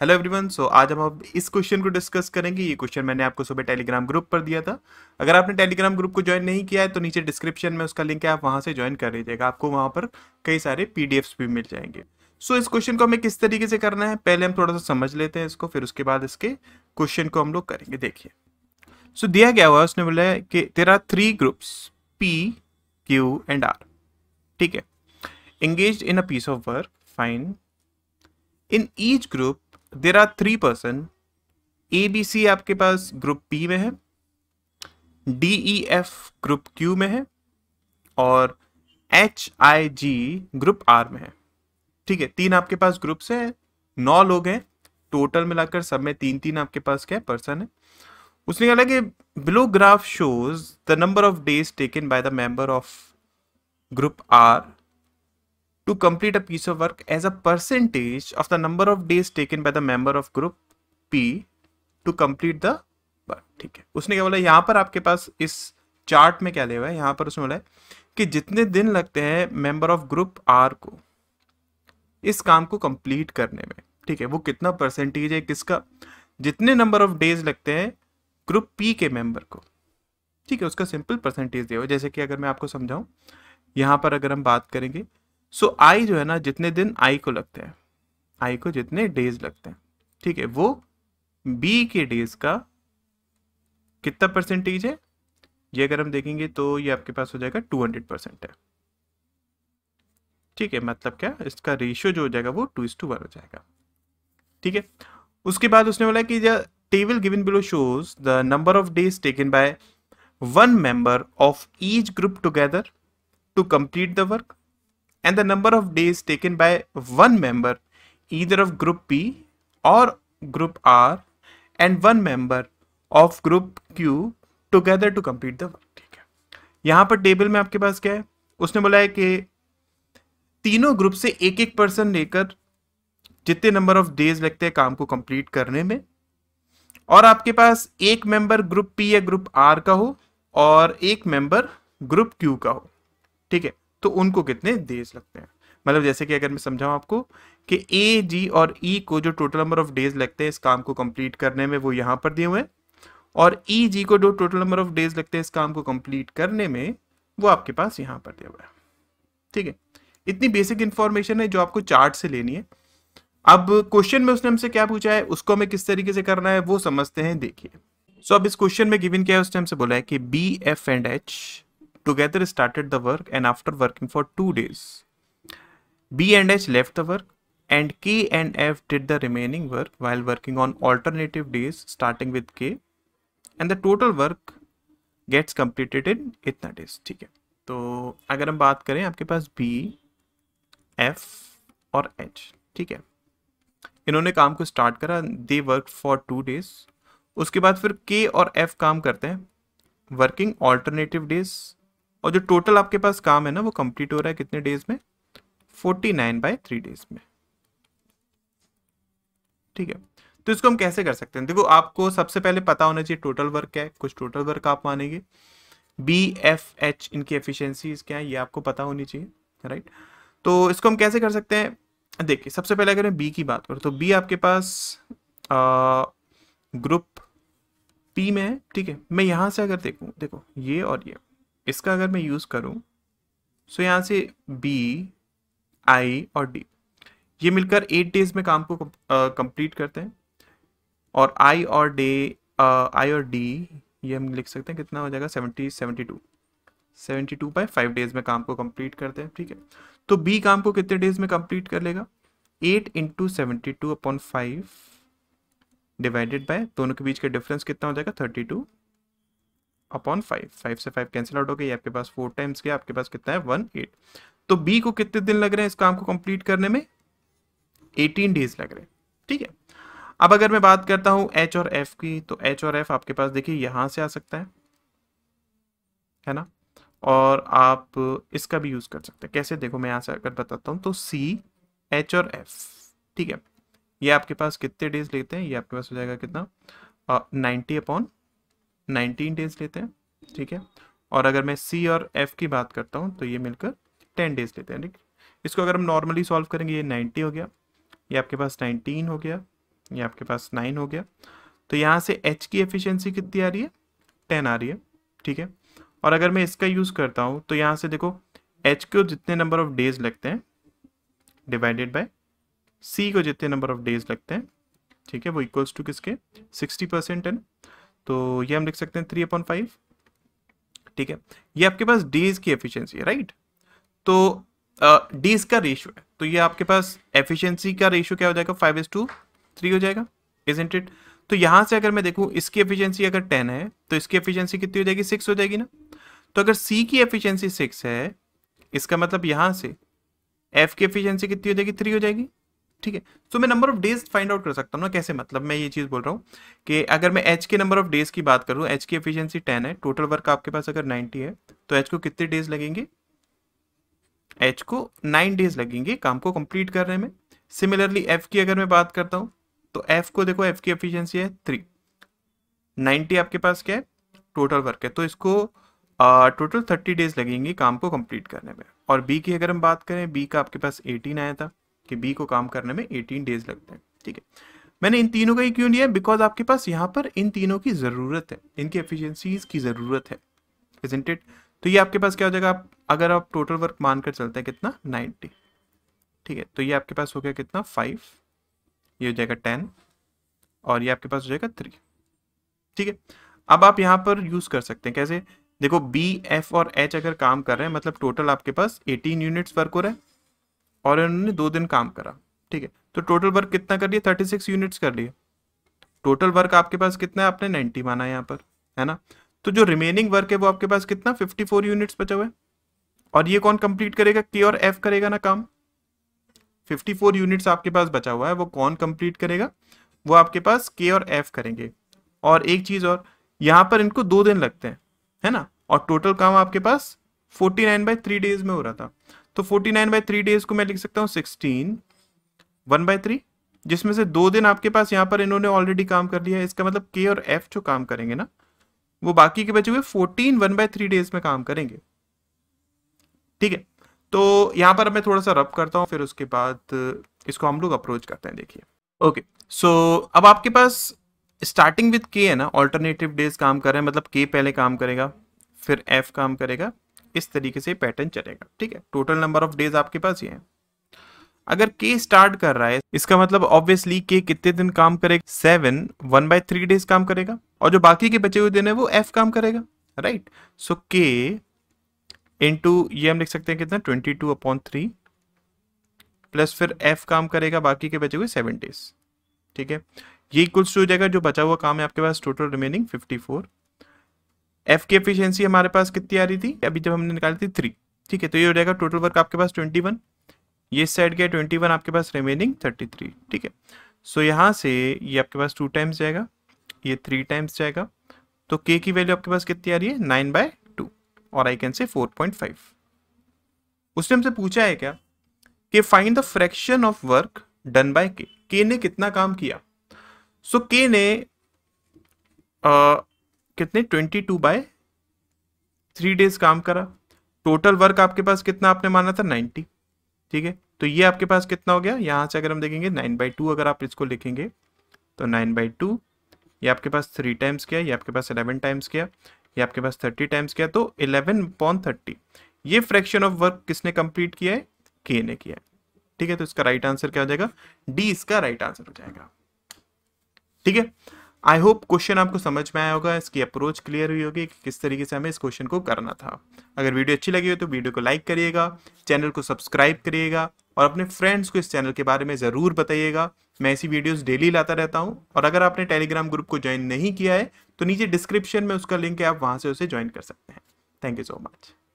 Hello everyone so आज हम अब इस क्वेश्चन को डिस्कस करेंगे ये क्वेश्चन मैंने आपको सुबह टेलीग्राम ग्रुप पर दिया था अगर आपने टेलीग्राम ग्रुप को ज्वाइन नहीं किया है तो नीचे डिस्क्रिप्शन में उसका लिंक है आप वहां से ज्वाइन कर लीजिएगा आपको वहां पर कई सारे पीडीएफ्स भी मिल जाएंगे सो so, इस क्वेश्चन को हमें किस तरीके से करना है पहले हम थोड़ा सा समझ लेते हैं इसको फिर उसके बाद इसके क्वेश्चन को हम लोग करेंगे देखिए सो so, दिया गया हुआ उसने बोला है कि there are three groups P Q and R ठीक है engage in a piece of work fine in each group there are three person A B C आपके पास ग्रुप बी में है D E F group Q में है और H I G group R में है ठीक है तीन आपके पास ग्रुप से है नौ लोग हैं टोटल मिलाकर सब में तीन तीन आपके पास क्या पर्सन है उसने कहा कि below graph shows the number of days taken by the member of group R to complete a piece of work as a percentage of the number of days taken by the member of group P to complete the work ठीक है उसने क्या बोला यहाँ पर आपके पास इस chart में क्या लिया हुआ है यहाँ पर उसने बोला है कि जितने दिन लगते हैं मेंबर ऑफ ग्रुप आर को इस काम को कंप्लीट करने में ठीक है वो कितना परसेंटेज है किसका जितने नंबर ऑफ डेज लगते हैं ग्रुप पी के मेंबर को ठीक है उसका सिंपल परसेंटेज दिया हुआ जैसे कि अगर मैं आपको समझाऊं यहां पर अगर हम बात करेंगे सो so, आई जो है ना जितने दिन आई को लगते हैं आई को जितने डेज लगते हैं ठीक है वो बी के डेज का कितना परसेंटेज है ये अगर हम देखेंगे तो ये आपके पास हो जाएगा टू हंड्रेड परसेंट है ठीक है मतलब क्या इसका रेशियो जो हो जाएगा वो टू इज टू वन हो जाएगा ठीक है उसके बाद उसने बोला कि table given below shows the number of days taken by one member of each group together to complete the work and the number of days taken by one member either of group P or group R and one member of group Q together to complete the work ठीक है यहाँ पर table में आपके पास क्या है उसने बोला है कि तीनों ग्रुप से एक एक पर्सन लेकर जितने नंबर ऑफ डेज लगते हैं काम को कंप्लीट करने में और आपके पास एक मेंबर ग्रुप पी या ग्रुप आर का हो और एक मेंबर ग्रुप क्यू का हो ठीक है तो उनको कितने डेज लगते हैं मतलब जैसे कि अगर मैं समझाऊँ आपको कि ए जी और ई e को जो टोटल नंबर ऑफ डेज लगते हैं इस काम को कंप्लीट करने में वो यहाँ पर दिए हुए हैं और ई e, जी को जो टोटल नंबर ऑफ डेज लगते हैं इस काम को कंप्लीट करने में वो आपके पास यहाँ पर दिया हुआ है ठीक है इतनी बेसिक इन्फॉर्मेशन है जो आपको चार्ट से लेनी है अब क्वेश्चन में उसने हमसे क्या पूछा है उसको हमें किस तरीके से करना है वो समझते हैं देखिए सो so, अब इस क्वेश्चन में गिविन क्या है उसने हमसे बोला है कि B F and H together started the work and after working for 2 days. B and H left the work and K and F did the remaining work while working on alternative days starting with K and the total work gets completed in itna days theek hai to agar hum baat kare aapke paas B, F aur H theek hai इन्होंने काम को start करा दे work for two days उसके बाद फिर के और एफ काम करते हैं वर्किंग ऑल्टरनेटिव डेज और जो टोटल आपके पास काम है ना वो कंप्लीट हो रहा है कितने डेज में forty nine by three days में ठीक है तो इसको हम कैसे कर सकते हैं देखो आपको सबसे पहले पता होना चाहिए टोटल वर्क क्या है कुछ टोटल वर्क आप मानेंगे बी एफ एच इनकी एफिशिएंसीज क्या है ये आपको पता होनी चाहिए राइट तो इसको हम कैसे कर सकते हैं देखिए सबसे पहले अगर मैं बी की बात करूँ तो बी आपके पास आ, ग्रुप पी में है ठीक है मैं यहाँ से अगर देखूँ देखो ये और ये इसका अगर मैं यूज़ करूं सो यहां से बी आई और डी ये मिलकर एट डेज में काम को कंप्लीट करते हैं और आई और डे आई और डी ये हम लिख सकते हैं कितना हो जाएगा seventy seventy two seventy two by five days में काम को कंप्लीट करते हैं ठीक है तो बी काम को कितने डेज में कंप्लीट कर लेगा eight into seventy two upon five divided by दोनों के बीच का डिफरेंस कितना हो जाएगा thirty two upon five five से फाइव कैंसिल आउट हो गई आपके पास फोर टाइम्स गया आपके पास कितना है वन एट तो बी को कितने दिन लग रहे हैं इस काम को कंप्लीट करने में एटीन डेज लग रहे हैं ठीक है अब अगर मैं बात करता हूं एच और एफ की तो एच और एफ आपके पास देखिए यहां से आ सकता है है ना और आप इसका भी यूज कर सकते हैं कैसे देखो मैं यहां से अगर बताता हूं तो सी एच और एफ ठीक है ये आपके पास कितने डेज लेते हैं ये आपके पास हो जाएगा कितना नाइनटी अपॉन नाइनटीन डेज लेते हैं ठीक है और अगर मैं सी और एफ की बात करता हूँ तो ये मिलकर टेन डेज लेते हैं ठीक इसको अगर हम नॉर्मली सॉल्व करेंगे ये नाइन्टी हो गया ये आपके पास नाइनटीन हो गया ये आपके पास नाइन हो गया तो यहाँ से एच की एफिशिएंसी कितनी आ रही है टेन आ रही है ठीक है और अगर मैं इसका यूज़ करता हूँ तो यहाँ से देखो एच को जितने नंबर ऑफ डेज लगते हैं डिवाइडेड बाय सी को जितने नंबर ऑफ डेज लगते हैं ठीक है वो इक्वल्स टू किसके सिक्सटी परसेंट एंड तो ये हम लिख सकते हैं थ्री अपॉन फाइव ठीक है ये आपके पास डीज की एफिशिएंसी है राइट तो डीज का रेशियो है तो ये आपके पास एफिशिएंसी का रेशियो क्या हो जाएगा फाइव इज टू थ्री हो जाएगा इज इंट इट तो यहां से अगर मैं देखूं इसकी एफिशिएंसी अगर टेन है तो इसकी एफिशियंसी कितनी हो जाएगी सिक्स हो जाएगी ना तो अगर सी की एफिशियंसी सिक्स है इसका मतलब यहां से एफ की एफिशियंसी कितनी हो जाएगी थ्री हो जाएगी ठीक है सो मैं number of days find out कर सकता हूँ ना कैसे मतलब मैं ये चीज़ बोल रहा हूँ कि अगर मैं एच के नंबर ऑफ डेज की बात करूँ एच की एफिशियंसी टेन है टोटल वर्क आपके पास अगर नाइनटी है तो एच को कितने डेज लगेंगे एच को नाइन डेज लगेंगे काम को कंप्लीट करने में सिमिलरली एफ की अगर मैं बात करता हूँ तो एफ को देखो एफ की एफिशियंसी है थ्री नाइनटी आपके पास क्या है टोटल वर्क है तो इसको टोटल थर्टी डेज लगेंगे काम को कंप्लीट करने में और बी की अगर हम बात करें बी का आपके पास एटीन आया था कि बी को काम करने में एटीन डेज लगते हैं ठीक है मैंने इन तीनों का ही क्यों लिया बिकॉज आपके पास यहाँ पर इन तीनों की ज़रूरत है इनकी एफिशियंसीज की ज़रूरत है प्रेजेंटेड इट तो ये आपके पास क्या हो जाएगा आप अगर आप टोटल वर्क मान कर चलते हैं कितना नाइनटी ठीक है तो ये आपके पास हो गया कितना फाइव ये हो जाएगा टेन और ये आपके पास हो जाएगा थ्री ठीक है अब आप यहाँ पर यूज़ कर सकते हैं कैसे देखो बी एफ और एच अगर काम कर रहे हैं मतलब टोटल आपके पास एटीन यूनिट्स वर्क हो रहा है और इन्होंने दो दिन काम करा ठीक है तो टोटल वर्क कितना कर लिया थर्टी सिक्स यूनिट्स कर लिए टोटल वर्क आपके पास कितना है आपने नाइन्टी माना यहाँ पर है ना तो जो रिमेनिंग वर्क है वो आपके पास कितना फिफ्टी फोर यूनिट्स बचा हुआ है और ये कौन कंप्लीट करेगा के और एफ करेगा ना काम फिफ्टी फोर यूनिट्स आपके पास बचा हुआ है वो कौन कंप्लीट करेगा वो आपके पास के और एफ करेंगे और एक चीज़ और यहाँ पर इनको दो दिन लगते हैं है ना और टोटल काम आपके पास forty nine by three days में हो रहा था तो 49 नाइन बाई थ्री डेज को मैं लिख सकता हूँ 16 वन बाई थ्री जिसमें से दो दिन आपके पास यहाँ पर इन्होंने ऑलरेडी काम कर लिया है इसका मतलब के और एफ जो काम करेंगे ना वो बाकी के बचे हुए 14 वन बाई थ्री डेज में काम करेंगे ठीक है तो यहाँ पर मैं थोड़ा सा रब करता हूँ फिर उसके बाद इसको हम लोग अप्रोच करते हैं देखिए ओके सो अब आपके पास स्टार्टिंग विथ के है ना ऑल्टरनेटिव डेज काम कर रहे हैं मतलब के पहले काम करेगा फिर एफ काम करेगा इस तरीके से पैटर्न चलेगा ठीक है टोटल नंबर ऑफ डेज आपके पास ये है अगर के स्टार्ट कर रहा है इसका मतलब ऑब्वियसली के कितने दिन काम करेगा seven one by three days काम करेगा और जो बाकी के बचे हुए दिन है वो एफ काम करेगा राइट सो के इंटू ये हम लिख सकते हैं कितना twenty two upon three plus फिर एफ काम करेगा बाकी के बचे हुए सेवन डेज ठीक है ये इक्वल्स टू हो जाएगा जो बचा हुआ काम है आपके पास total remaining fifty four F की एफिशिएंसी हमारे पास कितनी आ रही थी अभी जब हमने निकाली थी थ्री ठीक है तो ये हो जाएगा टोटल वर्क आपके पास ट्वेंटी वन ये साइड गया ट्वेंटी वन आपके पास रिमेनिंग थर्टी थ्री ठीक है सो so, यहाँ से ये आपके पास टू टाइम्स जाएगा ये थ्री टाइम्स जाएगा तो के की वैल्यू आपके पास कितनी आ रही है नाइन बाय टू और I can say four point five उसने हमसे पूछा है क्या कि find the fraction of work done by K K ने कितना काम किया सो so, के ने कितने twenty two by three days काम करा टोटल वर्क आपके पास कितना आपने माना था नाइनटी ठीक है तो ये आपके पास कितना हो गया यहाँ से अगर हम देखेंगे नाइन बाई टू अगर आप इसको लिखेंगे तो नाइन बाई टू ये आपके पास थ्री टाइम्स किया ये आपके पास इलेवन टाइम्स किया ये आपके पास थर्टी टाइम्स किया तो इलेवन पॉन थर्टी ये फ्रैक्शन ऑफ वर्क किसने कंप्लीट किया है के ने किया है ठीक है तो इसका राइट आंसर क्या हो जाएगा डी इसका राइट आंसर हो जाएगा ठीक है आई होप क्वेश्चन आपको समझ में आया होगा इसकी अप्रोच क्लियर हुई होगी कि किस तरीके से हमें इस क्वेश्चन को करना था अगर वीडियो अच्छी लगी हो तो वीडियो को लाइक करिएगा चैनल को सब्सक्राइब करिएगा और अपने फ्रेंड्स को इस चैनल के बारे में ज़रूर बताइएगा मैं ऐसी वीडियोस डेली लाता रहता हूँ और अगर आपने टेलीग्राम ग्रुप को ज्वाइन नहीं किया है तो नीचे डिस्क्रिप्शन में उसका लिंक है आप वहाँ से उसे ज्वाइन कर सकते हैं थैंक यू सो मच